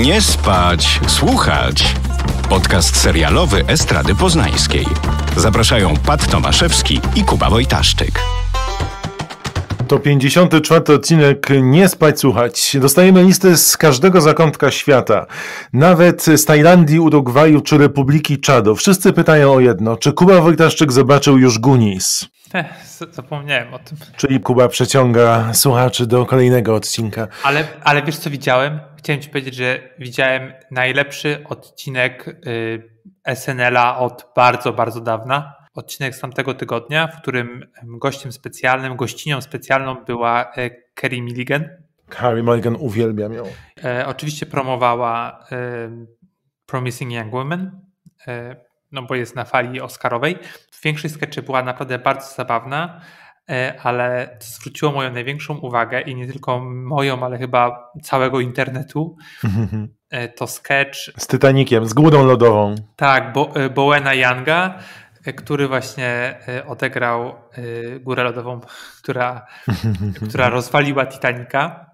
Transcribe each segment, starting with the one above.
Nie spać, słuchać. Podcast serialowy Estrady Poznańskiej. Zapraszają Pat Tomaszewski i Kuba Wojtaszczyk. To 54 odcinek Nie spać słuchać. Dostajemy listy z każdego zakątka świata. Nawet z Tajlandii, Urugwaju czy Republiki Czado. Wszyscy pytają o jedno. Czy Kuba Wojtaszczyk zobaczył już Gunis? Zapomniałem o tym. Czyli Kuba przeciąga słuchaczy do kolejnego odcinka. Ale, ale wiesz co widziałem? Chciałem ci powiedzieć, że widziałem najlepszy odcinek y, SNL-a od bardzo, bardzo dawna odcinek z tamtego tygodnia, w którym gościem specjalnym, gościnią specjalną była Kerry Milligan. Carrie Mulligan, uwielbiam ją. E, oczywiście promowała e, Promising Young Women, e, no bo jest na fali Oscarowej. większej sketchy była naprawdę bardzo zabawna, e, ale zwróciło moją największą uwagę i nie tylko moją, ale chyba całego internetu. E, to sketch. Z Titanikiem, z głodą lodową. Tak, bo, e, Bowena Younga E, który właśnie e, odegrał e, Górę Lodową, która, która rozwaliła Titanica.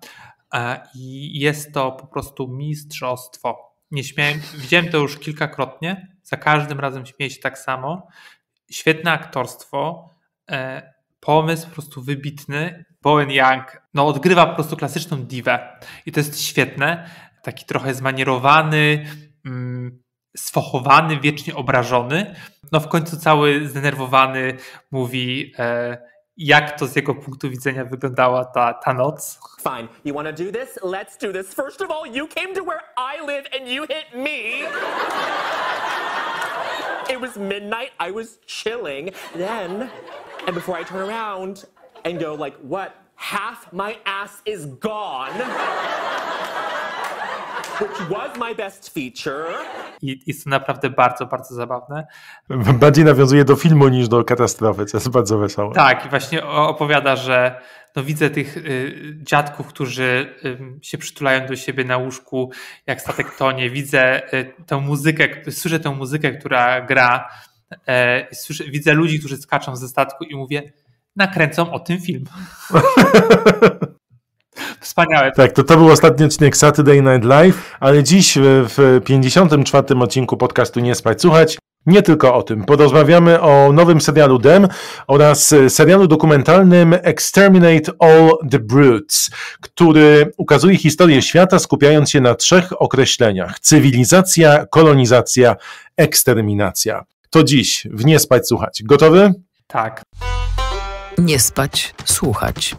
I jest to po prostu mistrzostwo. Nie śmiałem, widziałem to już kilkakrotnie, za każdym razem śmieję się tak samo. Świetne aktorstwo, pomysł po prostu wybitny. Bowen Young no, odgrywa po prostu klasyczną diwę i to jest świetne. Taki trochę zmanierowany, mm, sfochowany, wiecznie obrażony. No w końcu cały zdenerwowany mówi, e, jak to z jego punktu widzenia wyglądała ta, ta noc. Fine, you wanna do this? Let's do this. First of all, you came to where I live and you hit me. It was midnight, I was chilling. Then, and before I turn around and go like, what? Half my ass is gone. Which was my best feature i jest to naprawdę bardzo, bardzo zabawne. Bardziej nawiązuje do filmu niż do katastrofy, co jest bardzo wesołe. Tak, i właśnie opowiada, że no widzę tych y, dziadków, którzy y, się przytulają do siebie na łóżku, jak statek tonie, widzę y, tę muzykę, słyszę tę muzykę, która gra, e, słyszę, widzę ludzi, którzy skaczą ze statku i mówię, nakręcą o tym film. Wspaniałe. Tak, to to był ostatni odcinek Saturday Night Live, ale dziś e, w 54. odcinku podcastu Nie Spać Słuchać nie tylko o tym. Porozmawiamy o nowym serialu Dem oraz e, serialu dokumentalnym Exterminate All the Brutes, który ukazuje historię świata skupiając się na trzech określeniach: cywilizacja, kolonizacja, eksterminacja. To dziś w Nie Spać Słuchać. Gotowy? Tak. Nie spać, słuchać.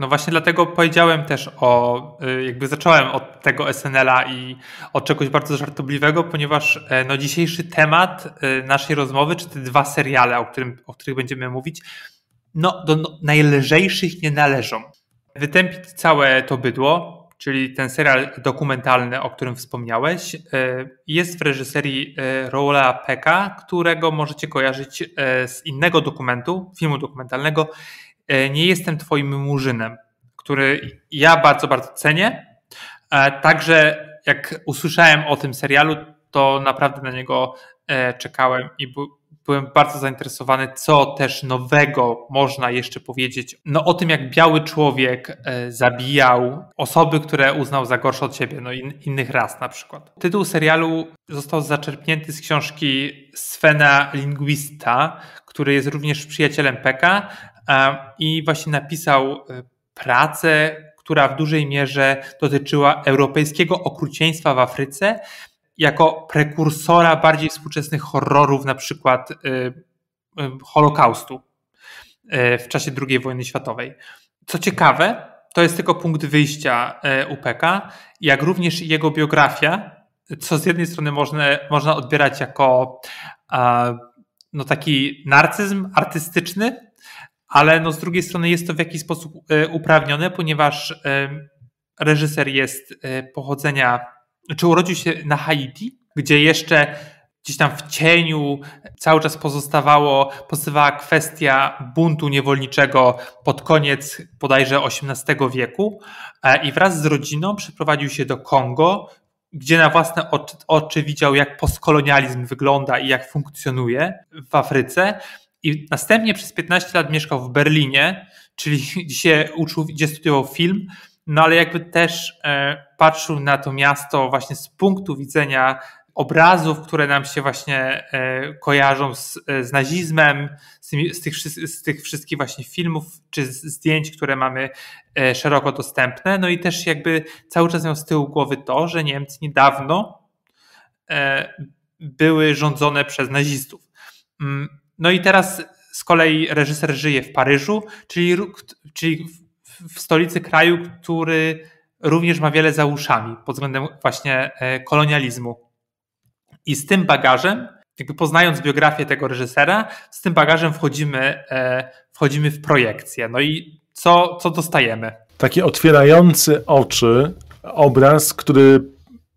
No właśnie dlatego powiedziałem też o, y, jakby zacząłem od tego SNL-a i od czegoś bardzo żartobliwego, ponieważ e, no dzisiejszy temat e, naszej rozmowy, czy te dwa seriale, o, którym, o których będziemy mówić, no do najlżejszych nie należą. Wytępić całe to bydło, czyli ten serial dokumentalny, o którym wspomniałeś, e, jest w reżyserii Rola Peka, którego możecie kojarzyć z innego dokumentu, filmu dokumentalnego, E, nie jestem twoim murzynem, który ja bardzo, bardzo cenię. E, także jak usłyszałem o tym serialu, to naprawdę na niego e, czekałem i byłem bardzo zainteresowany, co też nowego można jeszcze powiedzieć. No o tym, jak biały człowiek zabijał osoby, które uznał za gorsze od siebie, no innych ras na przykład. Tytuł serialu został zaczerpnięty z książki Svena Linguista, który jest również przyjacielem Peka, E, i właśnie napisał e, pracę, która w dużej mierze dotyczyła europejskiego okrucieństwa w Afryce jako prekursora bardziej współczesnych horrorów, na przykład e, Holokaustu w czasie II wojny światowej. Co ciekawe, to jest tylko punkt wyjścia UPK, jak również jego biografia, co z jednej strony można, można odbierać jako no, taki narcyzm artystyczny, ale no z drugiej strony jest to w jakiś sposób e, uprawnione, ponieważ e, reżyser jest e, pochodzenia, czy urodził się na Haiti, gdzie jeszcze gdzieś tam w cieniu cały czas pozostawało, pozostawała kwestia buntu niewolniczego pod koniec bodajże XVIII wieku i wraz z rodziną przeprowadził się do Kongo, gdzie na własne oczy, oczy widział, jak postkolonializm wygląda i jak funkcjonuje w Afryce. I następnie przez 15 lat mieszkał w Berlinie, czyli gdzie uczył, gdzie studiował film, no ale jakby też e, patrzył na to miasto właśnie z punktu widzenia obrazów, które nam się właśnie e, kojarzą z, e, z nazizmem, z, z, tych, z, tych, wszystkich właśnie filmów czy zdjęć, które mamy szeroko dostępne. No i też jakby cały czas miał z tyłu głowy to, że Niemcy niedawno były rządzone przez nazistów. Mm, no i teraz z kolei reżyser żyje w Paryżu, czyli, czyli w stolicy kraju, który również ma wiele za uszami pod względem właśnie e, kolonializmu. I z tym bagażem, jakby poznając biografię tego reżysera, z tym bagażem wchodzimy, e, wchodzimy w projekcję. No i co, co dostajemy? Taki otwierający oczy obraz, który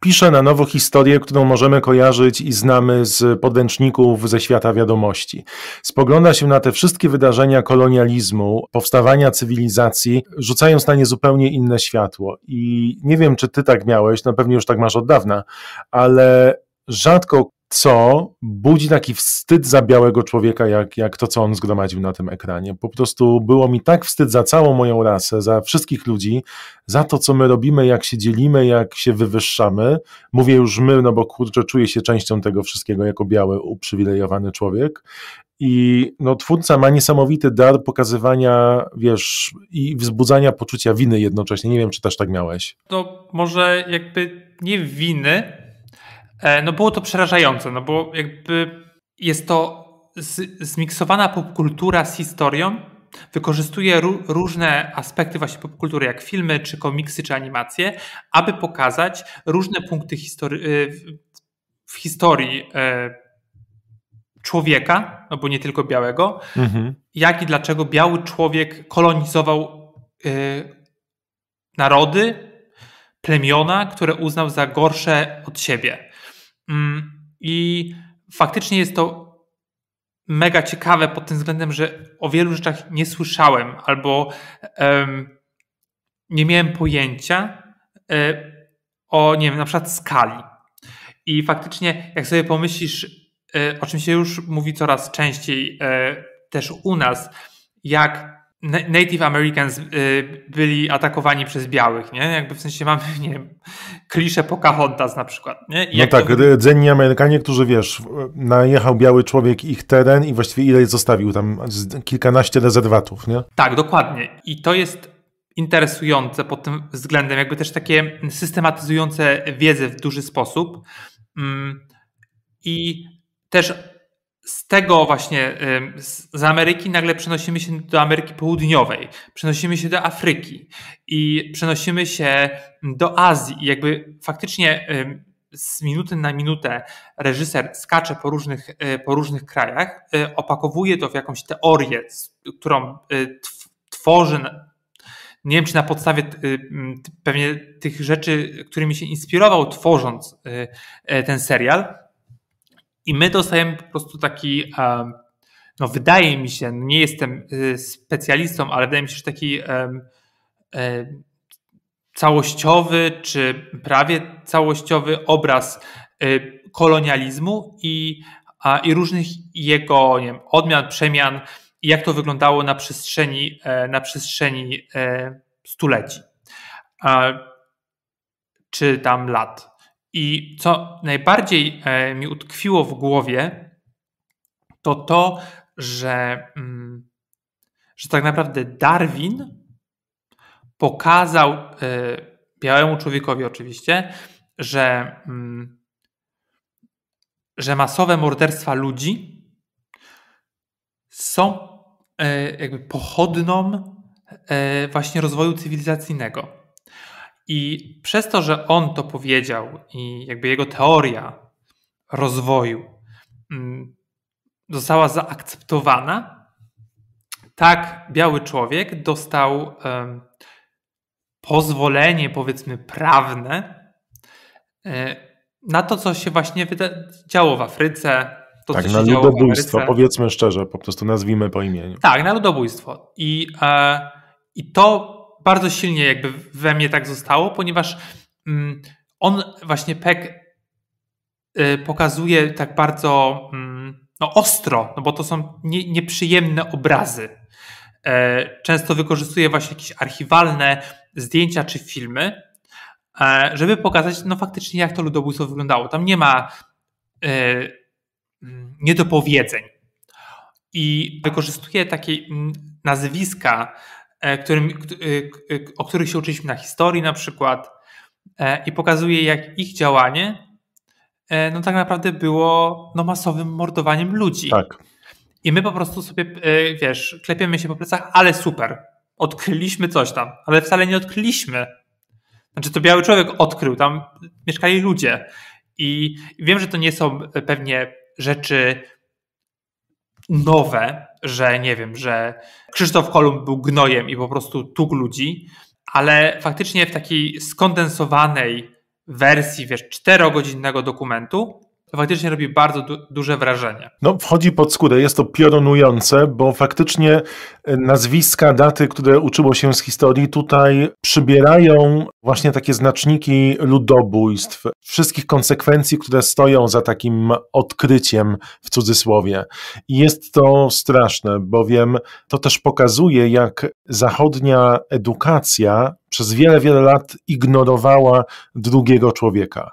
pisze na nowo historię, którą możemy kojarzyć i znamy z podręczników ze świata wiadomości. Spogląda się na te wszystkie wydarzenia kolonializmu, powstawania cywilizacji, rzucając na nie zupełnie inne światło. I nie wiem, czy ty tak miałeś, no pewnie już tak masz od dawna, ale rzadko co budzi taki wstyd za białego człowieka, jak, jak to, co on zgromadził na tym ekranie. Po prostu było mi tak wstyd za całą moją rasę, za wszystkich ludzi, za to, co my robimy, jak się dzielimy, jak się wywyższamy. Mówię już my, no bo kurczę, czuję się częścią tego wszystkiego jako biały, uprzywilejowany człowiek. I no, twórca ma niesamowity dar pokazywania, wiesz, i wzbudzania poczucia winy jednocześnie. Nie wiem, czy też tak miałeś. To może jakby nie winy, E, no było to przerażające, no bo jakby jest to zmiksowana popkultura z historią, wykorzystuje różne aspekty właśnie popkultury, jak filmy, czy komiksy, czy animacje, aby pokazać różne punkty historii, y, w historii e, człowieka, no bo nie tylko białego, mhm. jak i dlaczego biały człowiek kolonizował y, narody, plemiona, które uznał za gorsze od siebie. Mm, I faktycznie jest to mega ciekawe pod tym względem, że o wielu rzeczach nie słyszałem albo um, nie miałem pojęcia um, o, nie wiem, na przykład skali. I faktycznie, jak sobie pomyślisz, um, o czym się już mówi coraz częściej e, też u nas, jak Native Americans y, byli atakowani przez białych, nie? Jakby w sensie mamy, nie wiem, klisze Pocahontas na przykład, nie? I no tak, to... rdzenni y, Amerykanie, którzy wiesz, najechał biały człowiek ich teren i właściwie ile zostawił tam? Kilkanaście rezerwatów, nie? Tak, dokładnie. I to jest interesujące pod tym względem, jakby też takie systematyzujące wiedzę w duży sposób. Mm, I też z tego właśnie, z Ameryki nagle przenosimy się do Ameryki Południowej, przenosimy się do Afryki i przenosimy się do Azji. I jakby faktycznie z minuty na minutę reżyser skacze po różnych, e, po różnych krajach, e, opakowuje to w jakąś teorię, którą e, tworzy nie wiem, czy na podstawie pewnie tych rzeczy, którymi się inspirował, tworząc ten serial, i my dostajemy po prostu taki, no wydaje mi się, no nie jestem y, specjalistą, ale wydaje mi się, że taki całościowy czy prawie całościowy obraz y, kolonializmu i, i różnych jego nie wiem, odmian, przemian i jak to wyglądało na przestrzeni, e, na przestrzeni e, stuleci czy tam lat. I co najbardziej e, mi utkwiło w głowie, to to, że, mm, że tak naprawdę Darwin pokazał e, białemu człowiekowi oczywiście, że, mm, że masowe morderstwa ludzi są e, jakby pochodną właśnie rozwoju cywilizacyjnego. I przez to, że on to powiedział i jakby jego teoria rozwoju mm, została zaakceptowana, tak biały człowiek dostał pozwolenie, powiedzmy, prawne e, na to, co się właśnie działo w Afryce. To, tak, na ludobójstwo, powiedzmy szczerze, po prostu nazwijmy po imieniu. Tak, na ludobójstwo. I, e, i to bardzo silnie jakby we mnie tak zostało, ponieważ mm, on właśnie Peck y, pokazuje tak bardzo mm, no, ostro, no bo to są nie, nieprzyjemne obrazy. E, często wykorzystuje właśnie jakieś archiwalne zdjęcia czy filmy, e, żeby pokazać no faktycznie jak to ludobójstwo wyglądało. Tam nie ma e, mm, niedopowiedzeń. I wykorzystuje takie nazwiska E, którym, e, e, o których się uczyliśmy na historii na przykład i pokazuje jak ich działanie no tak naprawdę było no, masowym mordowaniem ludzi. Tak. I my po prostu sobie, wiesz, klepiemy się po plecach, ale super, odkryliśmy coś tam, ale wcale nie odkryliśmy. Znaczy to biały człowiek odkrył, tam mieszkali ludzie. I wiem, że to nie są pewnie rzeczy nowe, że nie wiem, że Krzysztof Kolumb był gnojem i po prostu tukł ludzi, ale faktycznie w takiej skondensowanej wersji, wiesz, czterogodzinnego dokumentu to faktycznie robi bardzo du duże wrażenie. No, wchodzi pod skórę, jest to piorunujące, bo faktycznie e, nazwiska, daty, które uczyło się z historii, tutaj przybierają właśnie takie znaczniki ludobójstw, wszystkich konsekwencji, które stoją za takim odkryciem w cudzysłowie. I jest to straszne, bowiem to też pokazuje, jak zachodnia edukacja przez wiele, wiele lat ignorowała drugiego człowieka.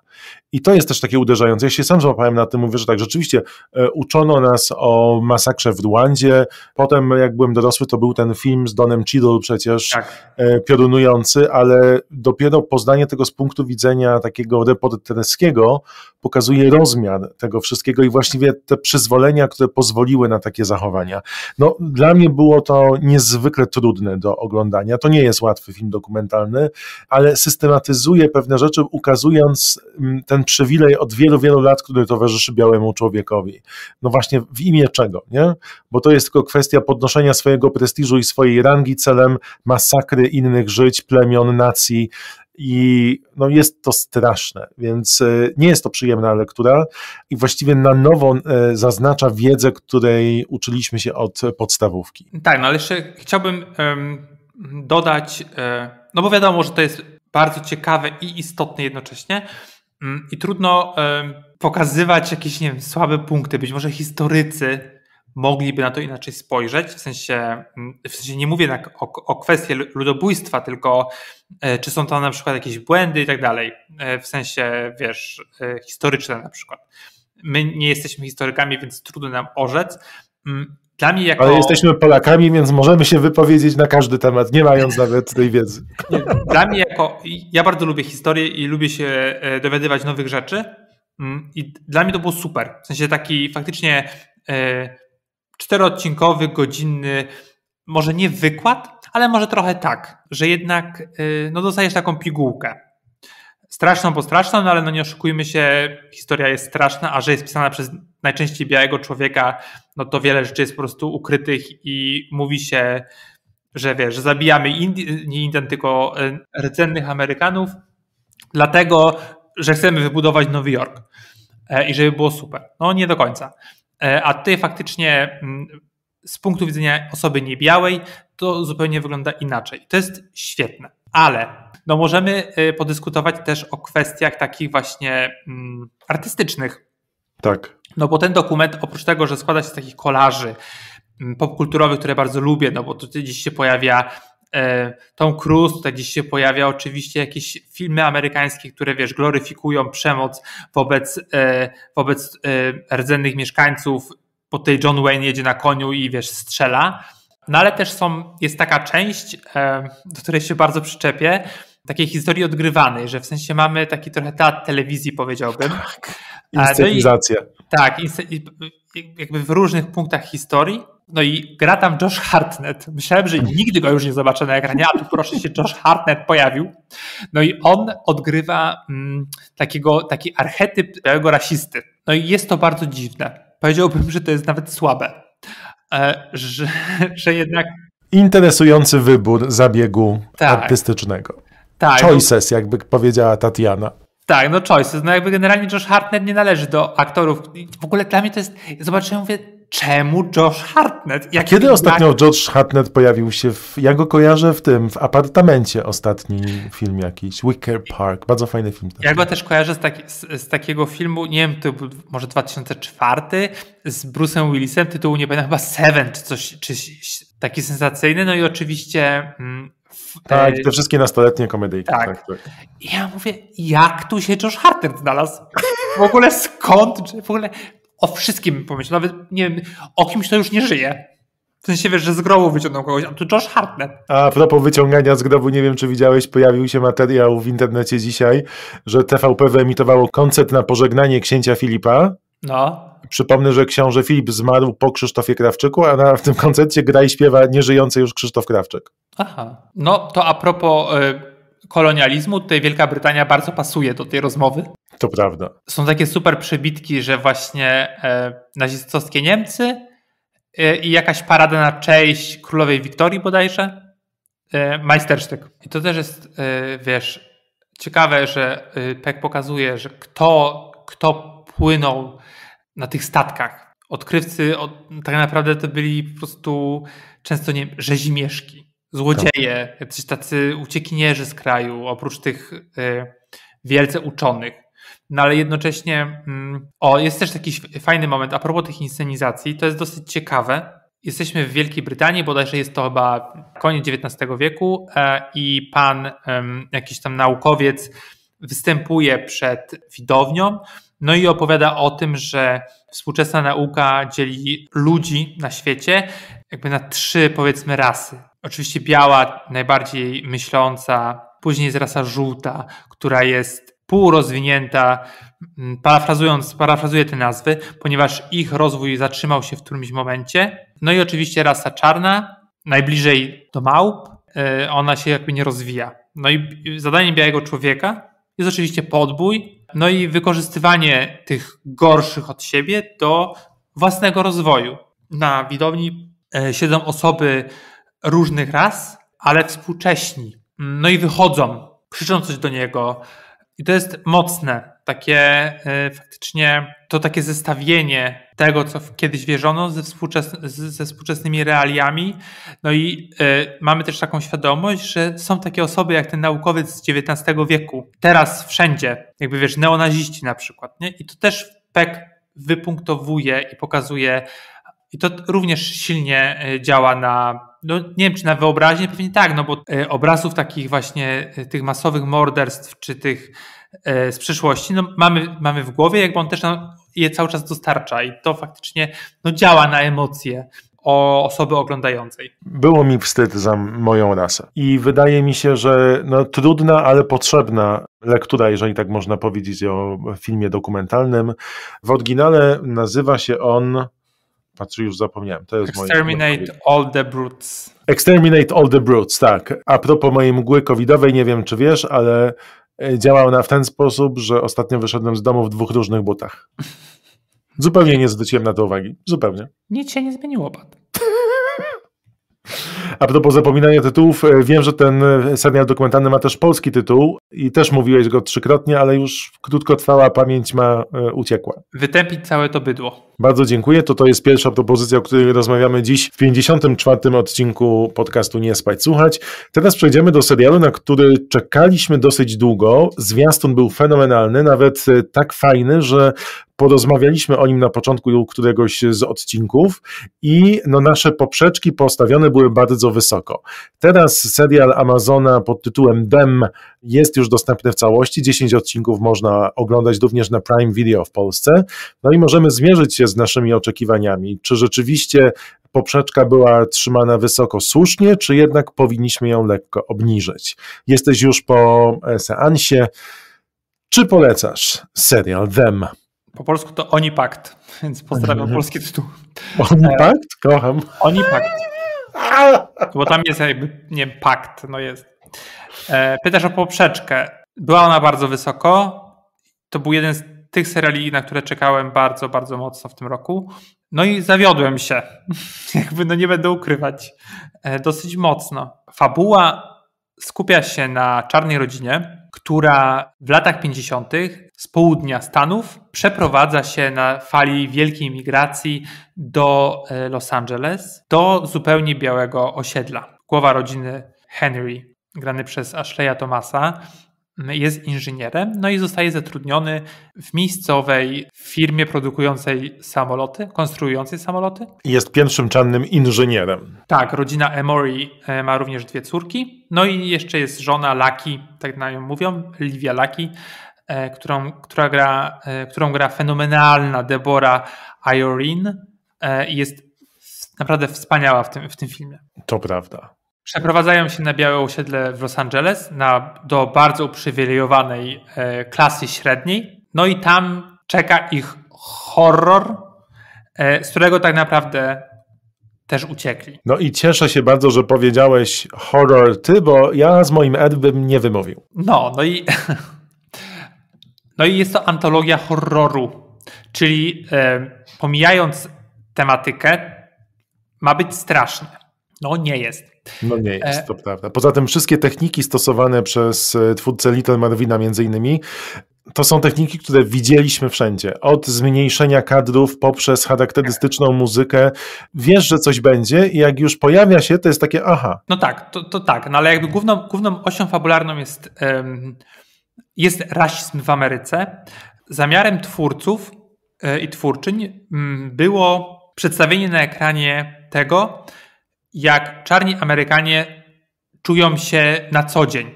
I to jest też takie uderzające. Ja się sam złapałem na tym, mówię, że tak, rzeczywiście e, uczono nas o masakrze w Dłandzie. Potem, jak byłem dorosły, to był ten film z Donem Cheadle przecież tak. E, piorunujący, ale dopiero poznanie tego z punktu widzenia takiego reporterskiego pokazuje rozmiar tego wszystkiego i właściwie te przyzwolenia, które pozwoliły na takie zachowania. No, dla mnie było to niezwykle trudne do oglądania. To nie jest łatwy film dokumentalny, ale systematyzuje pewne rzeczy, ukazując mm, ten ten przywilej od wielu, wielu lat, który towarzyszy białemu człowiekowi. No właśnie w imię czego, nie? Bo to jest tylko kwestia podnoszenia swojego prestiżu i swojej rangi celem masakry innych żyć, plemion, nacji, i no jest to straszne, więc e, nie jest to przyjemna lektura i właściwie na nowo e, zaznacza wiedzę, której uczyliśmy się od podstawówki. Tak, no ale jeszcze chciałbym um, dodać, um, no bo wiadomo, że to jest bardzo ciekawe i istotne jednocześnie, Mm, i trudno pokazywać jakieś nie wiem, słabe punkty. Być może historycy mogliby na to inaczej spojrzeć, w sensie, mm, w sensie nie mówię tak o, o kwestii ludobójstwa, tylko e, czy są tam na przykład jakieś błędy i tak dalej, e, w sensie, wiesz, e, historyczne na przykład. My nie jesteśmy historykami, więc trudno nam orzec, Mm, dla mnie jako... Ale jesteśmy Polakami, więc możemy się wypowiedzieć na każdy temat, nie mając nawet tej wiedzy. Dla mnie jako... Ja bardzo lubię historię i lubię się e, dowiadywać nowych rzeczy mm, i dla mnie to było super. W sensie taki faktycznie e, czteroodcinkowy, godzinny, może nie wykład, ale może trochę tak, że jednak e, no, dostajesz taką pigułkę. Straszną, bo straszną, no ale no nie oszukujmy się, historia jest straszna, a że jest pisana przez najczęściej białego człowieka, no to wiele rzeczy jest po prostu ukrytych i mówi się, że wiesz, że zabijamy Indi- nie Indian, tylko e, rdzennych Amerykanów, dlatego, że chcemy wybudować Nowy Jork e, i żeby było super. No nie do końca. E, a tutaj faktycznie mm, z punktu widzenia osoby niebiałej to zupełnie wygląda inaczej. To jest świetne, ale no możemy podyskutować też o kwestiach takich właśnie mm, artystycznych. Tak. No bo ten dokument, oprócz tego, że składa się z takich kolaży mm, popkulturowych, które bardzo lubię, no bo tutaj gdzieś się pojawia e, Tom Cruise, tutaj gdzieś się pojawia oczywiście jakieś filmy amerykańskie, które wiesz, gloryfikują przemoc wobec, e, wobec e, rdzennych mieszkańców, po tej John Wayne jedzie na koniu i wiesz, strzela. No ale też są, jest taka część, do której się bardzo przyczepię, takiej historii odgrywanej, że w sensie mamy taki trochę teatr telewizji, powiedziałbym. Tak. Inscenizacja. No tak, jakby w różnych punktach historii. No i gra tam Josh Hartnett. Myślałem, że nigdy go już nie zobaczę na ekranie, a tu proszę się, Josh Hartnett pojawił. No i on odgrywa mm, takiego, taki archetyp białego rasisty. No i jest to bardzo dziwne. Powiedziałbym, że to jest nawet słabe. E, że, że jednak... Interesujący wybór zabiegu tak. artystycznego. Tak. Choices, jakby powiedziała Tatiana. Tak, no choices. No jakby generalnie Josh Hartnett nie należy do aktorów. W ogóle dla mnie to jest... Zobaczyłem, mówię, czemu Josh Hartnett? Jak Kiedy ostatnio Josh Hartnett pojawił się? W, ja go kojarzę w tym, w apartamencie ostatni film jakiś, Wicker Park, bardzo fajny film. Ja go też kojarzę z, taki, z, z, takiego filmu, nie wiem, to był może 2004, z Bruce'em Willisem, tytułu nie pamiętam, chyba Seven czy coś, czy, taki sensacyjny, no i oczywiście... Mm, tak, e, te wszystkie nastoletnie komedyjki. Tak. tak, tak. Ja mówię, jak tu się Josh Hartnett znalazł? W ogóle skąd? W ogóle o wszystkim pomyślał, nawet nie wiem, o kimś, kto już nie żyje. W sensie wiesz, że z grobu wyciągnął kogoś, a tu Josh Hartnett. A propos wyciągania z grobu, nie wiem czy widziałeś, pojawił się materiał w internecie dzisiaj, że TVP wyemitowało koncert na pożegnanie księcia Filipa. No. Przypomnę, że książę Filip zmarł po Krzysztofie Krawczyku, a na, w tym koncercie gra i śpiewa nieżyjący już Krzysztof Krawczyk. Aha. No to a propos y, kolonializmu, tutaj Wielka Brytania bardzo pasuje do tej rozmowy. To prawda. Są takie super przybitki, że właśnie y, nazistowskie Niemcy y, i jakaś parada na cześć królowej Wiktorii bodajże. Y, majstersztyk. I to też jest, wiesz, ciekawe, że Peck pokazuje, że kto, kto płynął na tych statkach. Odkrywcy od, tak naprawdę to byli po prostu często nie rzezimieszki złodzieje, tak. jacyś tacy uciekinierzy z kraju, oprócz tych y, wielce uczonych. No ale jednocześnie, mm, o, jest też taki fajny moment a propos tych inscenizacji, to jest dosyć ciekawe. Jesteśmy w Wielkiej Brytanii, bodajże jest to chyba koniec XIX wieku e, i pan, jakiś tam naukowiec, występuje przed widownią, no i opowiada o tym, że współczesna nauka dzieli ludzi na świecie jakby na trzy, powiedzmy, rasy Oczywiście biała, najbardziej myśląca, później jest rasa żółta, która jest półrozwinięta, mm, parafrazując, parafrazuję te nazwy, ponieważ ich rozwój zatrzymał się w którymś momencie. No i oczywiście rasa czarna, najbliżej do małp, e, ona się jakby nie rozwija. No i zadaniem białego człowieka jest oczywiście podbój, no i wykorzystywanie tych gorszych od siebie do własnego rozwoju. Na widowni e, siedzą osoby różnych ras, ale współcześni. No i wychodzą, krzyczą coś do niego. I to jest mocne, takie y, faktycznie to takie zestawienie tego, co kiedyś wierzono ze, współczes ze współczesnymi realiami. No i y, mamy też taką świadomość, że są takie osoby jak ten naukowiec z XIX wieku, teraz wszędzie, jakby wiesz, neonaziści na przykład. Nie? I to też PEK wypunktowuje i pokazuje, i to również silnie e, działa na no nie wiem, czy na wyobraźnię pewnie tak, no bo e, obrazów takich właśnie e, tych masowych morderstw, czy tych e, z przeszłości, no mamy, mamy w głowie, jakby on też je cały czas dostarcza i to faktycznie no, działa na emocje o osoby oglądającej. Było mi wstyd za moją rasę. I wydaje mi się, że no, trudna, ale potrzebna lektura, jeżeli tak można powiedzieć o filmie dokumentalnym. W oryginale nazywa się on Patrzę, już zapomniałem. To jest Exterminate moje... all the brutes. Exterminate all the brutes, tak. A propos mojej mgły covidowej, nie wiem czy wiesz, ale e, działa ona w ten sposób, że ostatnio wyszedłem z domu w dwóch różnych butach. Zupełnie nie zwróciłem na to uwagi. Zupełnie. Nic się nie zmieniło, Pat. A propos zapominania tytułów, e, wiem, że ten e, serial dokumentalny ma też polski tytuł i też mówiłeś go trzykrotnie, ale już krótkotrwała pamięć ma e, uciekła. Wytępić całe to bydło. Bardzo dziękuję. To to jest pierwsza propozycja, o której rozmawiamy dziś w 54. odcinku podcastu Nie Spać Słuchać. Teraz przejdziemy do serialu, na który czekaliśmy dosyć długo. Zwiastun był fenomenalny, nawet tak fajny, że porozmawialiśmy o nim na początku któregoś z odcinków i no, nasze poprzeczki postawione były bardzo bardzo wysoko. Teraz serial Amazona pod tytułem Dem jest już dostępny w całości. 10 odcinków można oglądać również na Prime Video w Polsce. No i możemy zmierzyć się z naszymi oczekiwaniami. Czy rzeczywiście poprzeczka była trzymana wysoko słusznie, czy jednak powinniśmy ją lekko obniżyć? Jesteś już po e, seansie. Czy polecasz serial Dem? Po polsku to Oni Pakt, więc pozdrawiam mhm. polski tytuł. Oni e, Pakt? Kocham. Oni Pakt. Bo tam jest jakby, nie wiem, pakt, no jest. E, pytasz o poprzeczkę. Była ona bardzo wysoko. To był jeden z tych seriali, na które czekałem bardzo, bardzo mocno w tym roku. No i zawiodłem się. Jakby no nie będę ukrywać. E, dosyć mocno. Fabuła skupia się na czarnej rodzinie, która w latach 50 z południa Stanów przeprowadza się na fali wielkiej migracji do e, Los Angeles, do zupełnie białego osiedla. Głowa rodziny Henry, grany przez Ashleya Thomasa, jest inżynierem, no i zostaje zatrudniony w miejscowej firmie produkującej samoloty, konstruującej samoloty. Jest pierwszym czarnym inżynierem. Tak, rodzina Emory e, ma również dwie córki, no i jeszcze jest żona Laki, tak na nią mówią, Livia Laki, E, którą, która gra, e, którą gra fenomenalna Debora Ayorin e, i jest naprawdę wspaniała w tym, w tym filmie. To prawda. Przeprowadzają się na białe osiedle w Los Angeles na, do bardzo uprzywilejowanej klasy średniej. No i tam czeka ich horror, z którego tak naprawdę też uciekli. No i cieszę się bardzo, że powiedziałeś horror ty, bo ja z moim Ed bym nie wymówił. No, no i No i jest to antologia horroru, czyli e, pomijając tematykę, ma być straszne. No nie jest. No nie jest, e, to prawda. Poza tym wszystkie techniki stosowane przez e, twórcę Little Marvina między innymi to są techniki, które widzieliśmy wszędzie. Od zmniejszenia kadrów poprzez charakterystyczną muzykę. Wiesz, że coś będzie i jak już pojawia się, to jest takie aha. No tak, to, to tak, no ale jakby główną, główną osią fabularną jest um, jest rasizm w Ameryce. Zamiarem twórców e, i twórczyń mm, było przedstawienie na ekranie tego, jak czarni Amerykanie czują się na co dzień,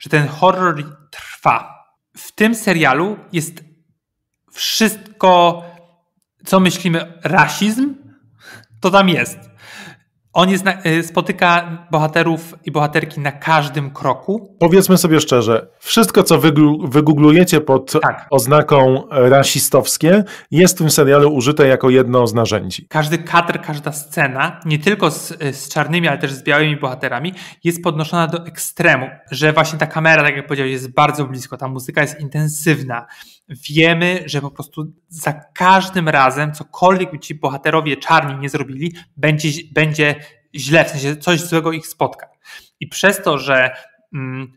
że ten horror trwa. W tym serialu jest wszystko, co myślimy, rasizm, to tam jest. On jest na, y, spotyka bohaterów i bohaterki na każdym kroku. Powiedzmy sobie szczerze, wszystko co wygooglujecie pod tak. oznaką e, rasistowskie jest w tym serialu użyte jako jedno z narzędzi. Każdy kadr, każda scena, nie tylko z, y, z czarnymi, ale też z białymi bohaterami, jest podnoszona do ekstremu, że właśnie ta kamera, tak jak powiedziałeś, jest bardzo blisko, ta muzyka jest intensywna wiemy, że po prostu za każdym razem, cokolwiek by ci bohaterowie czarni nie zrobili, będzie, będzie źle, w sensie coś złego ich spotka. I przez to, że mm,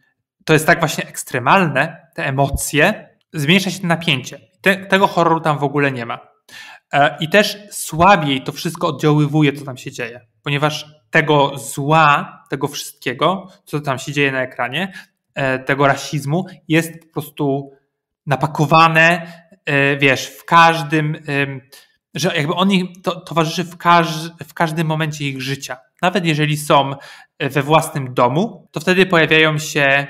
to jest tak właśnie ekstremalne, te emocje, zmniejsza się to napięcie. Te, tego horroru tam w ogóle nie ma. E, I też słabiej to wszystko oddziaływuje, co tam się dzieje, ponieważ tego zła, tego wszystkiego, co tam się dzieje na ekranie, e, tego rasizmu, jest po prostu napakowane, e, wiesz, w każdym, że jakby on ich to, towarzyszy w, każ, w każdym momencie ich życia. Nawet jeżeli są e, we własnym domu, to wtedy pojawiają się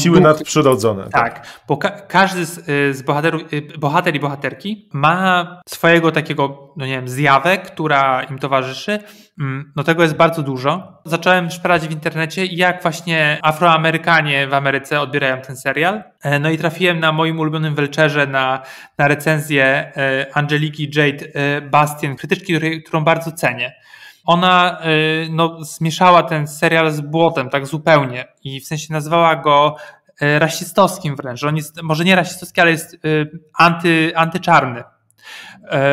Siły duch, nadprzyrodzone. Tak. tak, bo ka każdy z, y, z bohaterów, y, bohater i bohaterki ma swojego takiego, no nie wiem, zjawę, która im towarzyszy. Mm, no tego jest bardzo dużo. Zacząłem szperać w internecie, jak właśnie Afroamerykanie w Ameryce odbierają ten serial. E, no i trafiłem na moim ulubionym welczerze na, na recenzję e, Angeliki Jade e, Bastian, krytyczki, którą bardzo cenię ona y, no, zmieszała ten serial z błotem tak zupełnie i w sensie nazwała go y, rasistowskim wręcz. On jest może nie rasistowski, ale jest y, anty, antyczarny.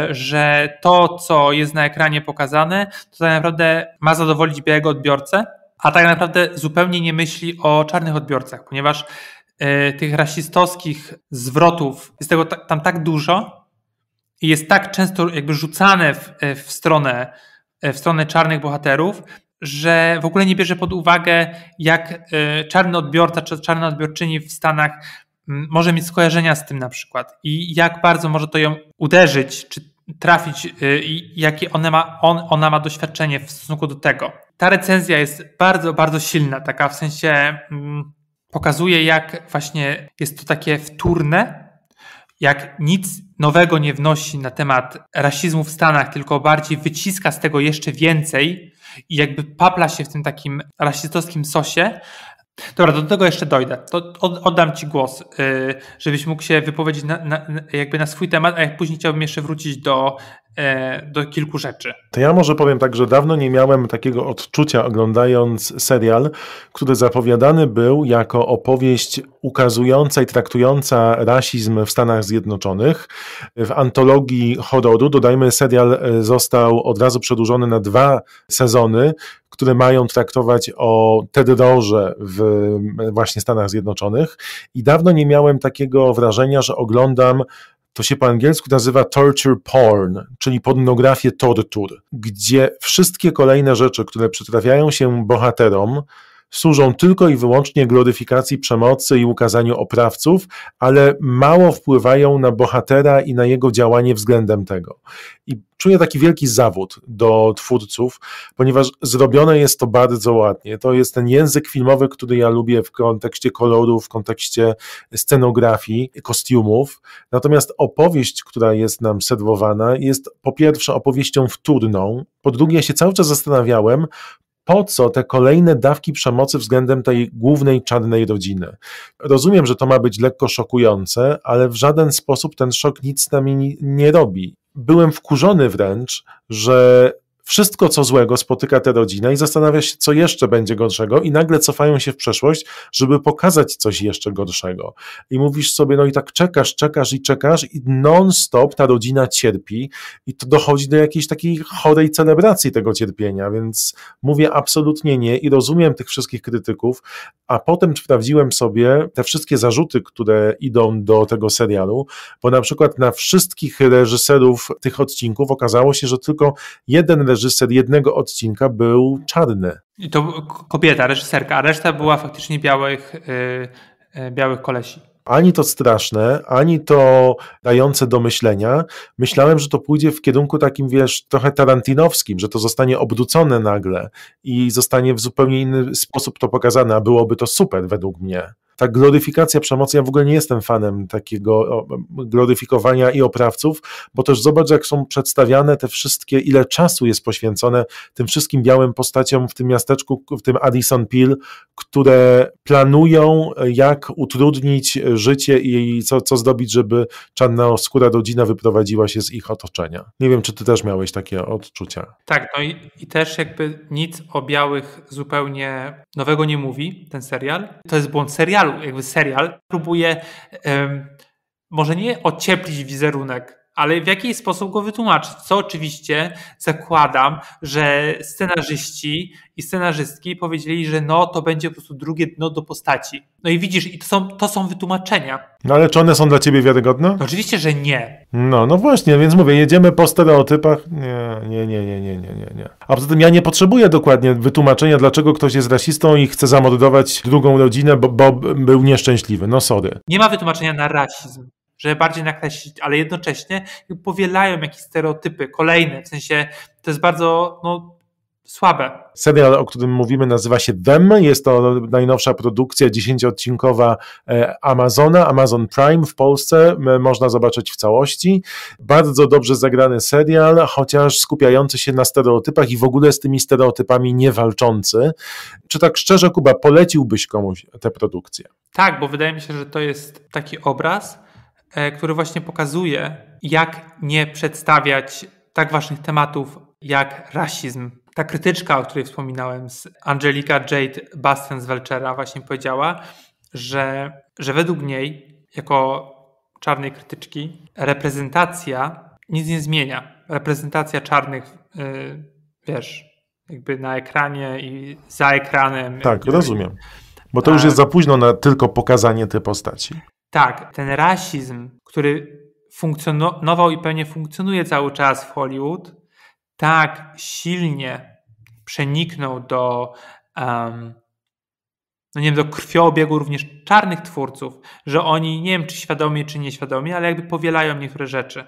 Że to, co jest na ekranie pokazane, to tak naprawdę ma zadowolić białego odbiorcę, a tak naprawdę zupełnie nie myśli o czarnych odbiorcach, ponieważ tych rasistowskich zwrotów jest tego tam tak dużo i jest tak często jakby rzucane w, w stronę E, w stronę czarnych bohaterów, że w ogóle nie bierze pod uwagę, jak e, czarny odbiorca czy czarna odbiorczyni w Stanach może mieć skojarzenia z tym na przykład i jak bardzo może to ją uderzyć, czy trafić, e, jakie ona ma, on, ona ma doświadczenie w stosunku do tego. Ta recenzja jest bardzo, bardzo silna, taka w sensie mm, pokazuje, jak właśnie jest to takie wtórne, jak nic nowego nie wnosi na temat rasizmu w Stanach, tylko bardziej wyciska z tego jeszcze więcej i jakby papla się w tym takim rasistowskim sosie. Dobra, do tego jeszcze dojdę. To oddam Ci głos, y, żebyś mógł się wypowiedzieć na, na, jakby na swój temat, a jak później chciałbym jeszcze wrócić do E, do kilku rzeczy. To ja może powiem tak, że dawno nie miałem takiego odczucia oglądając serial, który zapowiadany był jako opowieść ukazująca i traktująca rasizm w Stanach Zjednoczonych. W antologii horroru, dodajmy, serial e, został od razu przedłużony na dwa sezony, które mają traktować o terrorze w e, właśnie Stanach Zjednoczonych. I dawno nie miałem takiego wrażenia, że oglądam to się po angielsku nazywa torture porn, czyli pornografię tortur, gdzie wszystkie kolejne rzeczy, które przytrafiają się bohaterom, służą tylko i wyłącznie gloryfikacji przemocy i ukazaniu oprawców, ale mało wpływają na bohatera i na jego działanie względem tego. I czuję taki wielki zawód do twórców, ponieważ zrobione jest to bardzo ładnie. To jest ten język filmowy, który ja lubię w kontekście kolorów, w kontekście scenografii, kostiumów. Natomiast opowieść, która jest nam serwowana, jest po pierwsze opowieścią wtórną, po drugie ja się cały czas zastanawiałem, po co te kolejne dawki przemocy względem tej głównej czarnej rodziny? Rozumiem, że to ma być lekko szokujące, ale w żaden sposób ten szok nic z nami nie robi. Byłem wkurzony wręcz, że wszystko, co złego spotyka tę rodzinę i zastanawia się, co jeszcze będzie gorszego, i nagle cofają się w przeszłość, żeby pokazać coś jeszcze gorszego. I mówisz sobie, no i tak czekasz, czekasz i czekasz, i non-stop ta rodzina cierpi, i to dochodzi do jakiejś takiej chorej celebracji tego cierpienia, więc mówię absolutnie nie i rozumiem tych wszystkich krytyków, a potem sprawdziłem sobie te wszystkie zarzuty, które idą do tego serialu, bo na przykład na wszystkich reżyserów tych odcinków okazało się, że tylko jeden reżyser jednego odcinka był czarny. I to kobieta, reżyserka, a reszta była faktycznie białych, yy, białych kolesi. Ani to straszne, ani to dające do myślenia. Myślałem, że to pójdzie w kierunku takim, wiesz, trochę tarantinowskim, że to zostanie obrócone nagle i zostanie w zupełnie inny sposób to pokazane, a byłoby to super według mnie ta gloryfikacja przemocy, ja w ogóle nie jestem fanem takiego gloryfikowania i oprawców, bo też zobacz, jak są przedstawiane te wszystkie, ile czasu jest poświęcone tym wszystkim białym postaciom w tym miasteczku, w tym Addison Peel, które planują, jak utrudnić życie i co, co zdobić, żeby czarnoskóra rodzina wyprowadziła się z ich otoczenia. Nie wiem, czy ty też miałeś takie odczucia. Tak, no i, i też jakby nic o białych zupełnie nowego nie mówi ten serial. To jest błąd serialu serialu, jakby serial próbuje um, może nie ocieplić wizerunek ale w jaki sposób go wytłumaczyć? Co oczywiście zakładam, że scenarzyści i scenarzystki powiedzieli, że no to będzie po prostu drugie dno do postaci. No i widzisz, i to są, to są wytłumaczenia. No ale czy one są dla ciebie wiarygodne? No, oczywiście, że nie. No, no właśnie, więc mówię, jedziemy po stereotypach. Nie, nie, nie, nie, nie, nie, nie. nie. A poza tym ja nie potrzebuję dokładnie wytłumaczenia, dlaczego ktoś jest rasistą i chce zamordować drugą rodzinę, bo, bo był nieszczęśliwy. No sorry. Nie ma wytłumaczenia na rasizm żeby bardziej nakreślić, ale jednocześnie powielają jakieś stereotypy kolejne, w sensie to jest bardzo no, słabe. Serial, o którym mówimy, nazywa się Them. Jest to najnowsza produkcja dziesięcioodcinkowa e, Amazona, Amazon Prime w Polsce. Można zobaczyć w całości. Bardzo dobrze zagrany serial, chociaż skupiający się na stereotypach i w ogóle z tymi stereotypami nie walczący. Czy tak szczerze, Kuba, poleciłbyś komuś tę produkcję? Tak, bo wydaje mi się, że to jest taki obraz, E, który właśnie pokazuje, jak nie przedstawiać tak ważnych tematów jak rasizm. Ta krytyczka, o której wspominałem, z Angelika Jade Basten z Welchera, właśnie powiedziała, że, że według niej, jako czarnej krytyczki, reprezentacja nic nie zmienia. Reprezentacja czarnych, yy, wiesz, jakby na ekranie i za ekranem. Tak, rozumiem. Bo to już jest za późno na tylko pokazanie tej postaci. Tak, ten rasizm, który funkcjonował i pewnie funkcjonuje cały czas w Hollywood, tak silnie przeniknął do, um, no nie wiem, do krwioobiegu również czarnych twórców, że oni, nie wiem czy świadomie, czy nieświadomie, ale jakby powielają niektóre rzeczy.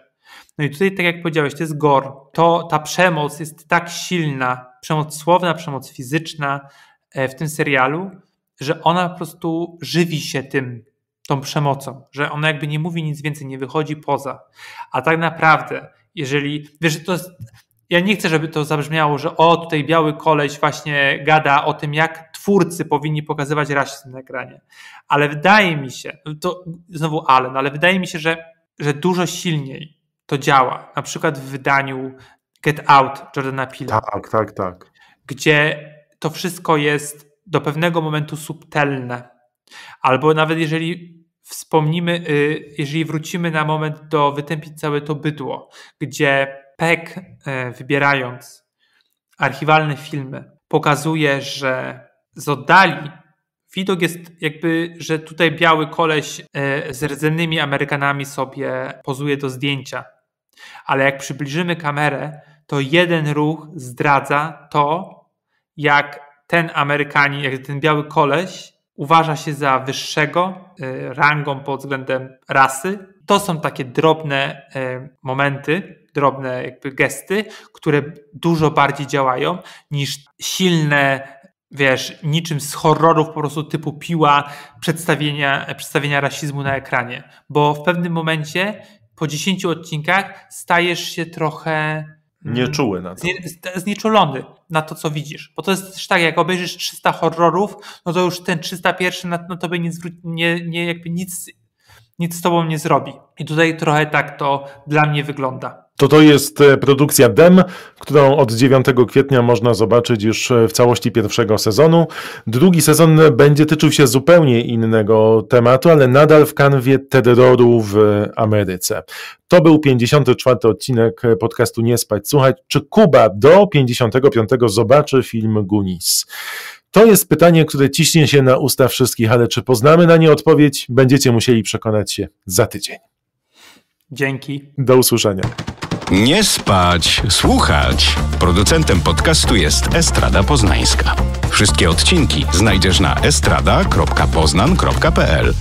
No i tutaj, tak jak powiedziałeś, to jest gor. To, ta przemoc jest tak silna, przemoc słowna, przemoc fizyczna e, w tym serialu, że ona po prostu żywi się tym, tą przemocą, że ona jakby nie mówi nic więcej, nie wychodzi poza. A tak naprawdę, jeżeli, wiesz, to jest, ja nie chcę, żeby to zabrzmiało, że o, tutaj biały koleś właśnie gada o tym, jak twórcy powinni pokazywać rasizm na ekranie. Ale wydaje mi się, to znowu ale, no ale wydaje mi się, że, że dużo silniej to działa. Na przykład w wydaniu Get Out Jordana Peele'a, Tak, tak, tak. Gdzie to wszystko jest do pewnego momentu subtelne Albo nawet jeżeli wspomnimy, y, jeżeli wrócimy na moment do wytępić całe to bydło, gdzie Peck, y, wybierając archiwalne filmy, pokazuje, że z oddali widok jest jakby, że tutaj biały koleś y, z rdzennymi Amerykanami sobie pozuje do zdjęcia. Ale jak przybliżymy kamerę, to jeden ruch zdradza to, jak ten Amerykanin, jak ten biały koleś uważa się za wyższego y, rangą pod względem rasy. To są takie drobne y, momenty, drobne jakby gesty, które dużo bardziej działają niż silne, wiesz, niczym z horrorów po prostu typu piła przedstawienia, przedstawienia rasizmu na ekranie. Bo w pewnym momencie po 10 odcinkach stajesz się trochę Nieczuły mhm. na to. Znieczulony na to, co widzisz. Bo to jest też tak, jak obejrzysz 300 horrorów, no to już ten 301 na, no, no tobie nie, nie, nie jakby nic, nic z tobą nie zrobi. I tutaj trochę tak to dla mnie wygląda. To to jest e, produkcja DEM, którą od 9 kwietnia można zobaczyć już e, w całości pierwszego sezonu. Drugi sezon będzie tyczył się zupełnie innego tematu, ale nadal w kanwie terroru w e, Ameryce. To był 54 odcinek podcastu Nie spać, słuchać. Czy Kuba do 55 zobaczy film Gunis? To jest pytanie, które ciśnie się na usta wszystkich, ale czy poznamy na nie odpowiedź, będziecie musieli przekonać się za tydzień. Dzięki. Do usłyszenia. Nie spać, słuchać. Producentem podcastu jest Estrada Poznańska. Wszystkie odcinki znajdziesz na estrada.poznan.pl.